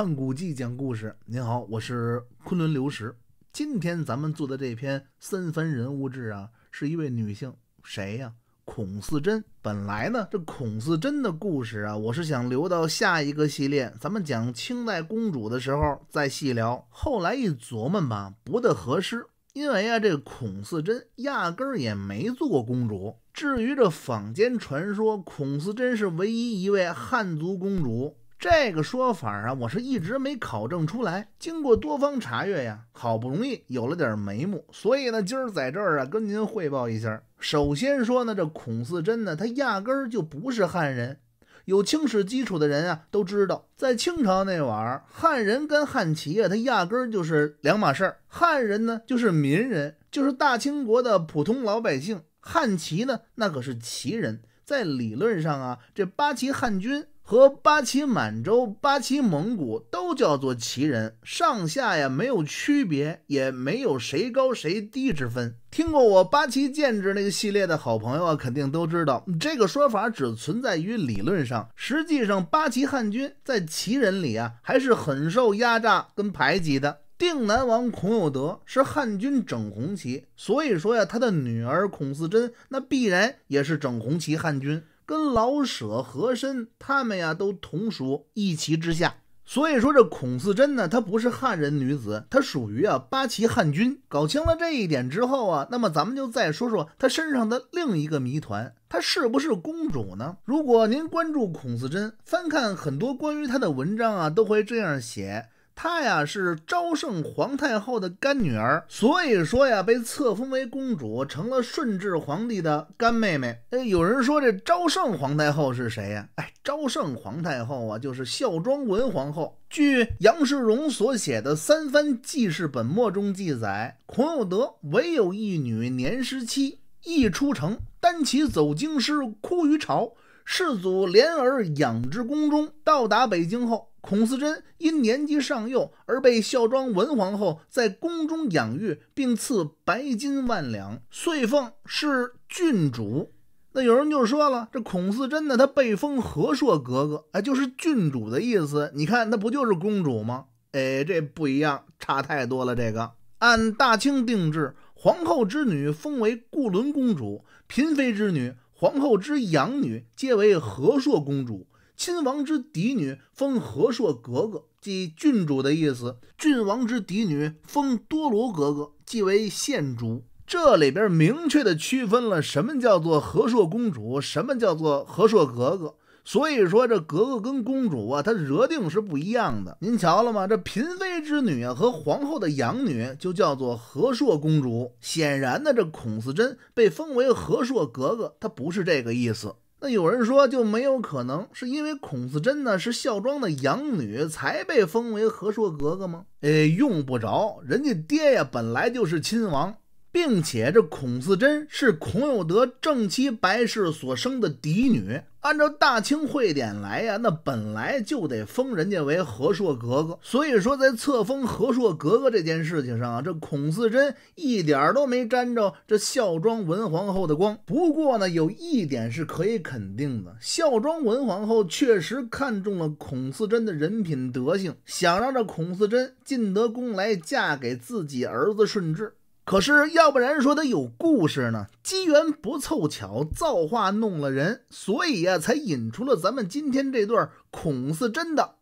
看古迹，讲故事。您好，我是昆仑刘石。今天咱们做的这篇《三藩人物志》啊，是一位女性，谁呀？孔四贞。本来呢，这孔四贞的故事啊，我是想留到下一个系列，咱们讲清代公主的时候再细聊。后来一琢磨吧，不大合适，因为啊，这孔四贞压根儿也没做过公主。至于这坊间传说，孔四贞是唯一一位汉族公主。这个说法啊，我是一直没考证出来。经过多方查阅呀，好不容易有了点眉目，所以呢，今儿在这儿啊，跟您汇报一下。首先说呢，这孔四贞呢，他压根儿就不是汉人。有清史基础的人啊，都知道，在清朝那会儿，汉人跟汉旗啊，他压根儿就是两码事儿。汉人呢，就是民人，就是大清国的普通老百姓；汉旗呢，那可是旗人。在理论上啊，这八旗汉军和八旗满洲、八旗蒙古都叫做旗人，上下呀没有区别，也没有谁高谁低之分。听过我八旗建制那个系列的好朋友啊，肯定都知道这个说法只存在于理论上。实际上，八旗汉军在旗人里啊还是很受压榨跟排挤的。定南王孔有德是汉军整红旗，所以说呀，他的女儿孔四贞那必然也是整红旗汉军，跟老舍、和珅他们呀都同属一旗之下。所以说这孔四贞呢，她不是汉人女子，她属于啊八旗汉军。搞清了这一点之后啊，那么咱们就再说说她身上的另一个谜团：她是不是公主呢？如果您关注孔四贞，翻看很多关于她的文章啊，都会这样写。她呀是昭圣皇太后的干女儿，所以说呀被册封为公主，成了顺治皇帝的干妹妹。哎，有人说这昭圣皇太后是谁呀？哎，昭圣皇太后啊就是孝庄文皇后。据杨士荣所写的《三藩纪事本末》中记载，孔有德唯有一女，年十七，一出城，单骑走京师，哭于朝。世祖怜而养之宫中。到达北京后。孔嗣贞因年纪尚幼而被孝庄文皇后在宫中养育，并赐白金万两，遂奉是郡主。那有人就说了，这孔嗣贞呢，她被封和硕格格，哎，就是郡主的意思。你看，那不就是公主吗？哎，这不一样，差太多了。这个按大清定制，皇后之女封为固伦公主，嫔妃之女、皇后之养女皆为和硕公主。亲王之嫡女封和硕格格，即郡主的意思；郡王之嫡女封多罗格格，即为县主。这里边明确的区分了什么叫做和硕公主，什么叫做和硕格格。所以说，这格格跟公主啊，她惹定是不一样的。您瞧了吗？这嫔妃之女啊，和皇后的养女就叫做和硕公主。显然呢，这孔思贞被封为和硕格格，她不是这个意思。那有人说就没有可能，是因为孔子贞呢是孝庄的养女，才被封为何硕格格吗？哎，用不着，人家爹呀本来就是亲王。并且这孔四贞是孔有德正妻白氏所生的嫡女，按照大清会典来呀，那本来就得封人家为和硕格格。所以说，在册封和硕格格这件事情上啊，这孔四贞一点儿都没沾着这孝庄文皇后的光。不过呢，有一点是可以肯定的，孝庄文皇后确实看中了孔四贞的人品德性，想让这孔四贞进得宫来嫁给自己儿子顺治。可是，要不然说他有故事呢？机缘不凑巧，造化弄了人，所以呀，才引出了咱们今天这段孔四珍的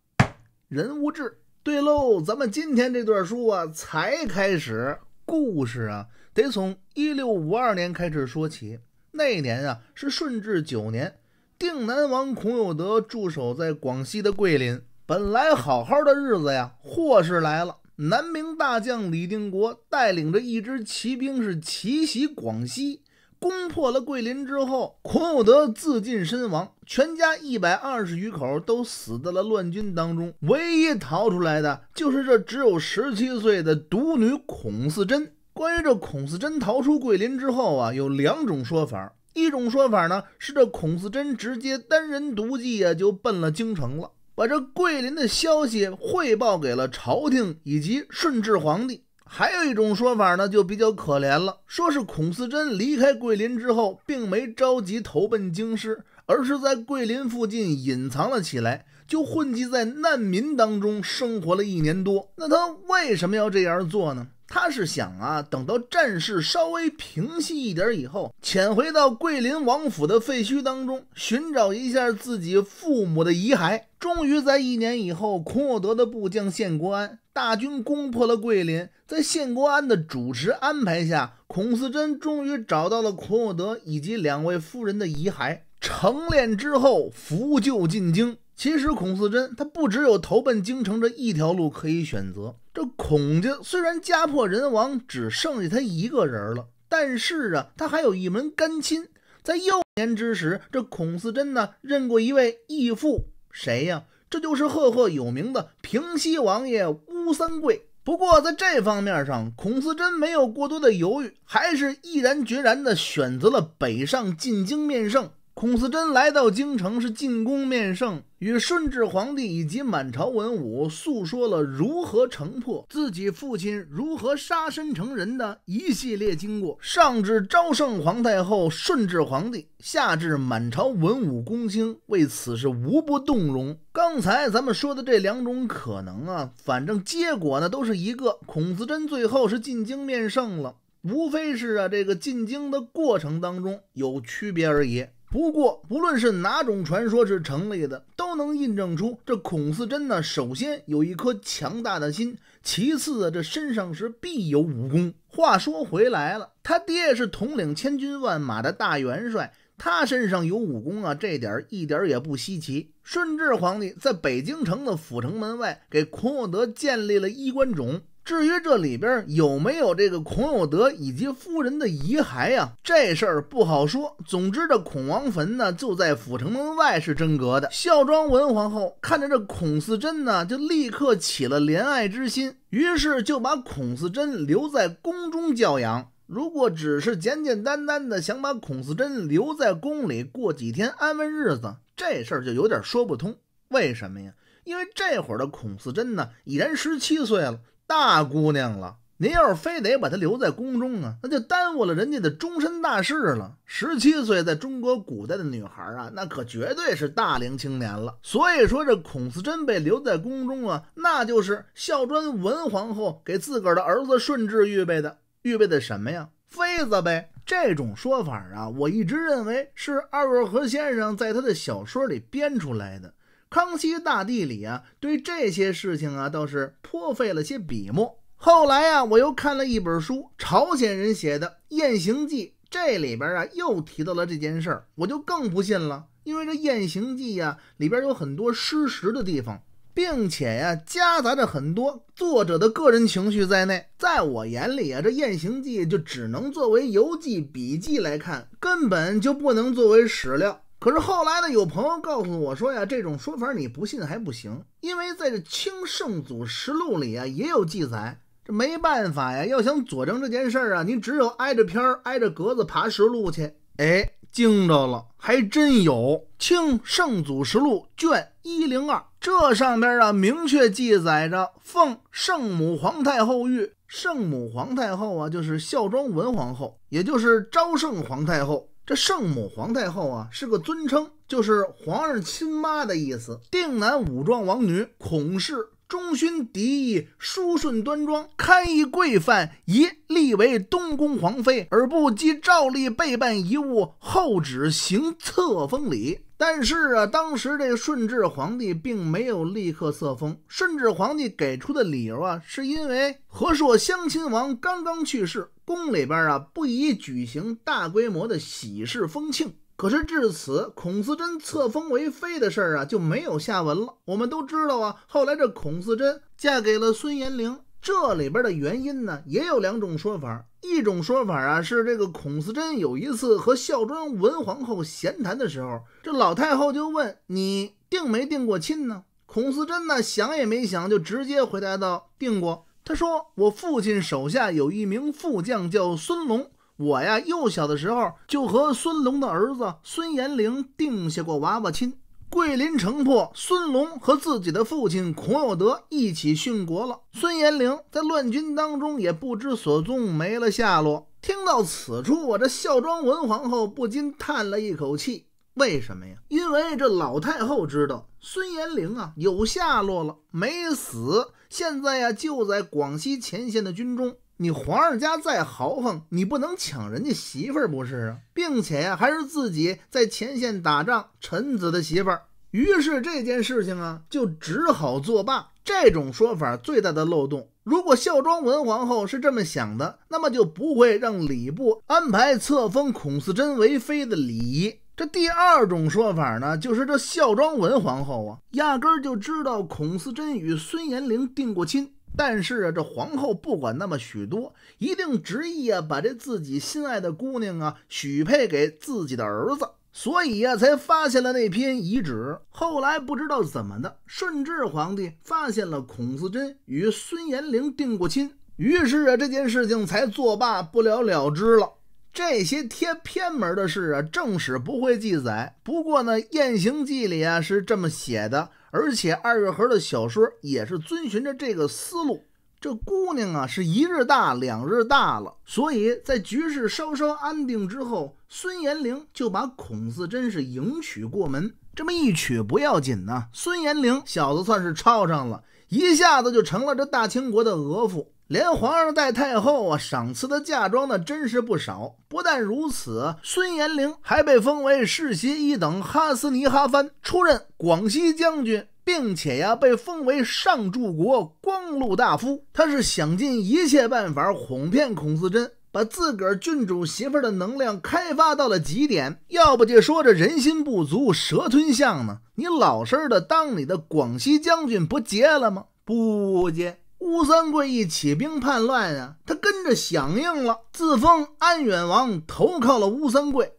人物志。对喽，咱们今天这段书啊，才开始故事啊，得从一六五二年开始说起。那年啊，是顺治九年，定南王孔有德驻守在广西的桂林，本来好好的日子呀，祸事来了。南明大将李定国带领着一支骑兵是奇袭广西，攻破了桂林之后，孔有德自尽身亡，全家一百二十余口都死在了乱军当中，唯一逃出来的就是这只有十七岁的独女孔四贞。关于这孔四贞逃出桂林之后啊，有两种说法，一种说法呢是这孔四贞直接单人独骑啊就奔了京城了。把这桂林的消息汇报给了朝廷以及顺治皇帝。还有一种说法呢，就比较可怜了，说是孔四贞离开桂林之后，并没着急投奔京师，而是在桂林附近隐藏了起来，就混迹在难民当中生活了一年多。那他为什么要这样做呢？他是想啊，等到战事稍微平息一点以后，潜回到桂林王府的废墟当中，寻找一下自己父母的遗骸。终于在一年以后，孔有德的部将献国安大军攻破了桂林，在献国安的主持安排下，孔四贞终于找到了孔有德以及两位夫人的遗骸，成殓之后扶柩进京。其实，孔四贞他不只有投奔京城这一条路可以选择。这孔家虽然家破人亡，只剩下他一个人了，但是啊，他还有一门干亲。在幼年之时，这孔四贞呢认过一位义父，谁呀？这就是赫赫有名的平西王爷乌三桂。不过在这方面上，孔四贞没有过多的犹豫，还是毅然决然地选择了北上进京面圣。孔思真来到京城是进宫面圣，与顺治皇帝以及满朝文武诉说了如何城破，自己父亲如何杀身成仁的一系列经过。上至昭圣皇太后、顺治皇帝，下至满朝文武公卿，为此是无不动容。刚才咱们说的这两种可能啊，反正结果呢都是一个，孔思真最后是进京面圣了，无非是啊这个进京的过程当中有区别而已。不过，不论是哪种传说是成立的，都能印证出这孔四贞呢，首先有一颗强大的心，其次啊，这身上是必有武功。话说回来了，他爹是统领千军万马的大元帅，他身上有武功啊，这点一点也不稀奇。顺治皇帝在北京城的阜成门外给孔有德建立了衣冠冢。至于这里边有没有这个孔有德以及夫人的遗骸呀？这事儿不好说。总之，这孔王坟呢就在阜成门外，是真格的。孝庄文皇后看着这孔嗣贞呢，就立刻起了怜爱之心，于是就把孔嗣贞留在宫中教养。如果只是简简单单的想把孔嗣贞留在宫里过几天安稳日子，这事儿就有点说不通。为什么呀？因为这会儿的孔嗣贞呢，已然十七岁了。大姑娘了，您要是非得把她留在宫中啊，那就耽误了人家的终身大事了。十七岁在中国古代的女孩啊，那可绝对是大龄青年了。所以说，这孔慈贞被留在宫中啊，那就是孝庄文皇后给自个儿的儿子顺治预备的，预备的什么呀？妃子呗。这种说法啊，我一直认为是二月河先生在他的小说里编出来的。康熙大帝里啊，对这些事情啊，倒是颇费了些笔墨。后来啊，我又看了一本书，朝鲜人写的《雁行记》，这里边啊，又提到了这件事儿，我就更不信了。因为这《雁行记》啊，里边有很多失实的地方，并且呀，夹杂着很多作者的个人情绪在内。在我眼里啊，这《雁行记》就只能作为游记笔记来看，根本就不能作为史料。可是后来呢？有朋友告诉我说呀，这种说法你不信还不行，因为在这《清圣祖实录》里啊也有记载。这没办法呀，要想佐证这件事儿啊，你只有挨着篇儿挨着格子爬实录去。哎，惊着了，还真有《清圣祖实录》卷一零二，这上边啊明确记载着：“奉圣母皇太后谕，圣母皇太后啊就是孝庄文皇后，也就是昭圣皇太后。”这圣母皇太后啊，是个尊称，就是皇上亲妈的意思。定南武状王女孔氏，忠勋迪义，淑顺端庄，堪一贵范，宜立为东宫皇妃，而不即照例备办遗物，后旨行册封礼。但是啊，当时这顺治皇帝并没有立刻册封，顺治皇帝给出的理由啊，是因为和硕襄亲王刚刚去世。宫里边啊，不宜举行大规模的喜事风庆。可是至此，孔思贞册封为妃的事儿啊，就没有下文了。我们都知道啊，后来这孔思贞嫁给了孙延龄。这里边的原因呢，也有两种说法。一种说法啊，是这个孔思贞有一次和孝庄文皇后闲谈的时候，这老太后就问你定没定过亲呢？孔思贞呢，想也没想，就直接回答道定过。他说：“我父亲手下有一名副将叫孙龙，我呀幼小的时候就和孙龙的儿子孙延龄定下过娃娃亲。桂林城破，孙龙和自己的父亲孔有德一起殉国了，孙延龄在乱军当中也不知所踪，没了下落。”听到此处，我这孝庄文皇后不禁叹了一口气：“为什么呀？因为这老太后知道孙延龄啊有下落了，没死。”现在呀，就在广西前线的军中。你皇上家再豪横，你不能抢人家媳妇儿，不是啊？并且呀，还是自己在前线打仗臣子的媳妇儿。于是这件事情啊，就只好作罢。这种说法最大的漏洞，如果孝庄文皇后是这么想的，那么就不会让礼部安排册封孔四贞为妃的礼仪。这第二种说法呢，就是这孝庄文皇后啊，压根儿就知道孔思贞与孙延龄定过亲，但是啊，这皇后不管那么许多，一定执意啊，把这自己心爱的姑娘啊许配给自己的儿子，所以呀，才发现了那篇遗旨。后来不知道怎么的，顺治皇帝发现了孔思贞与孙延龄定过亲，于是啊，这件事情才作罢，不了了之了。这些贴偏门的事啊，正史不会记载。不过呢，《雁行记》里啊是这么写的，而且二月河的小说也是遵循着这个思路。这姑娘啊，是一日大，两日大了，所以在局势稍稍安定之后，孙延龄就把孔四真是迎娶过门。这么一娶不要紧呐，孙延龄小子算是抄上了一下子，就成了这大清国的额驸。连皇上带太后啊，赏赐的嫁妆呢，真是不少。不但如此，孙延龄还被封为世袭一等哈斯尼哈番，出任广西将军，并且呀，被封为上柱国、光禄大夫。他是想尽一切办法哄骗孔自珍。把自个儿郡主媳妇的能量开发到了极点。要不就说这人心不足蛇吞象呢？你老实的当你的广西将军不结了吗？不结。吴三桂一起兵叛乱啊，他跟着响应了，自封安远王，投靠了吴三桂。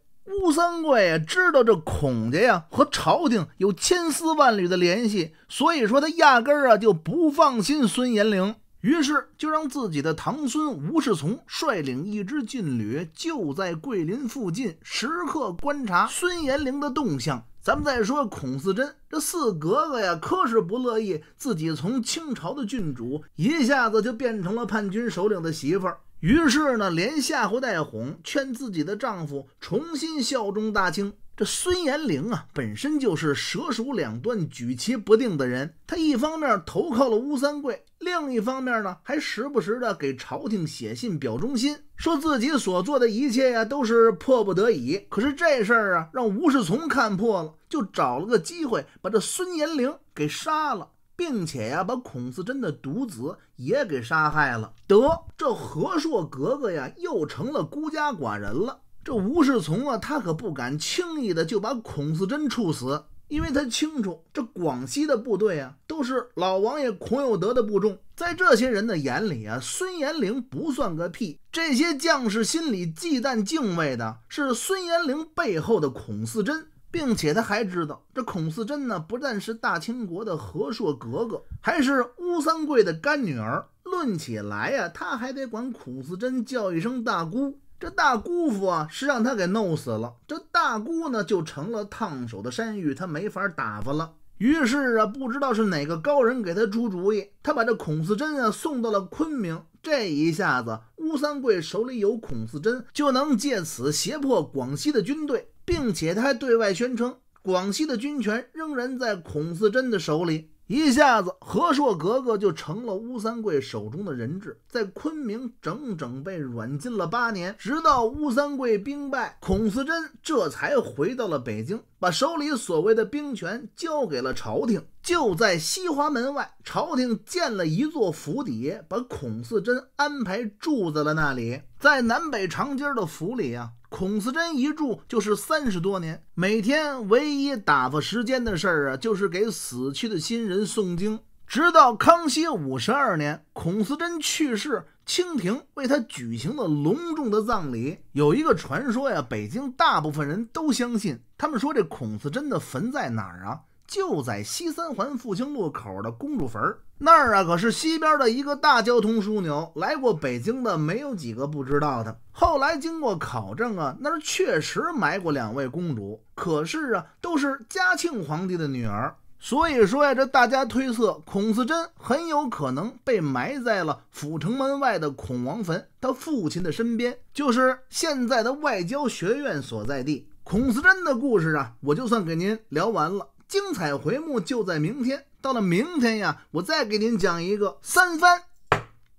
吴三桂知道这孔家呀和朝廷有千丝万缕的联系，所以说他压根儿啊就不放心孙延龄，于是就让自己的堂孙吴世从率领一支劲旅，就在桂林附近时刻观察孙延龄的动向。咱们再说孔四贞这四格格呀，可是不乐意自己从清朝的郡主一下子就变成了叛军首领的媳妇儿，于是呢，连吓唬带哄，劝自己的丈夫重新效忠大清。这孙延龄啊，本身就是蛇鼠两端、举棋不定的人。他一方面投靠了吴三桂，另一方面呢，还时不时的给朝廷写信表忠心，说自己所做的一切呀都是迫不得已。可是这事儿啊，让吴世从看破了，就找了个机会把这孙延龄给杀了，并且呀，把孔自贞的独子也给杀害了。得，这和硕格格呀，又成了孤家寡人了。这吴世从啊，他可不敢轻易的就把孔四贞处死，因为他清楚这广西的部队啊，都是老王爷孔有德的部众，在这些人的眼里啊，孙延龄不算个屁，这些将士心里忌惮敬畏的是孙延龄背后的孔四贞，并且他还知道，这孔四贞呢，不但是大清国的和硕格格，还是乌三桂的干女儿，论起来呀，他还得管孔四贞叫一声大姑。这大姑父啊，是让他给弄死了。这大姑呢，就成了烫手的山芋，他没法打发了。于是啊，不知道是哪个高人给他出主意，他把这孔四贞啊送到了昆明。这一下子，吴三桂手里有孔四贞，就能借此胁迫广西的军队，并且他还对外宣称，广西的军权仍然在孔四贞的手里。一下子，和硕格格就成了吴三桂手中的人质，在昆明整整被软禁了八年，直到吴三桂兵败，孔四贞这才回到了北京，把手里所谓的兵权交给了朝廷。就在西华门外，朝廷建了一座府邸，把孔四贞安排住在了那里。在南北长街的府里啊。孔思珍一住就是三十多年，每天唯一打发时间的事儿啊，就是给死去的亲人诵经。直到康熙五十二年，孔思珍去世，清廷为他举行了隆重的葬礼。有一个传说呀，北京大部分人都相信。他们说这孔思珍的坟在哪儿啊？就在西三环复兴路口的公主坟儿那儿啊，可是西边的一个大交通枢纽。来过北京的没有几个不知道的。后来经过考证啊，那儿确实埋过两位公主，可是啊，都是嘉庆皇帝的女儿。所以说呀，这大家推测，孔司贞很有可能被埋在了阜成门外的孔王坟，他父亲的身边，就是现在的外交学院所在地。孔司贞的故事啊，我就算给您聊完了。精彩回目就在明天，到了明天呀，我再给您讲一个三番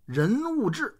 人物志。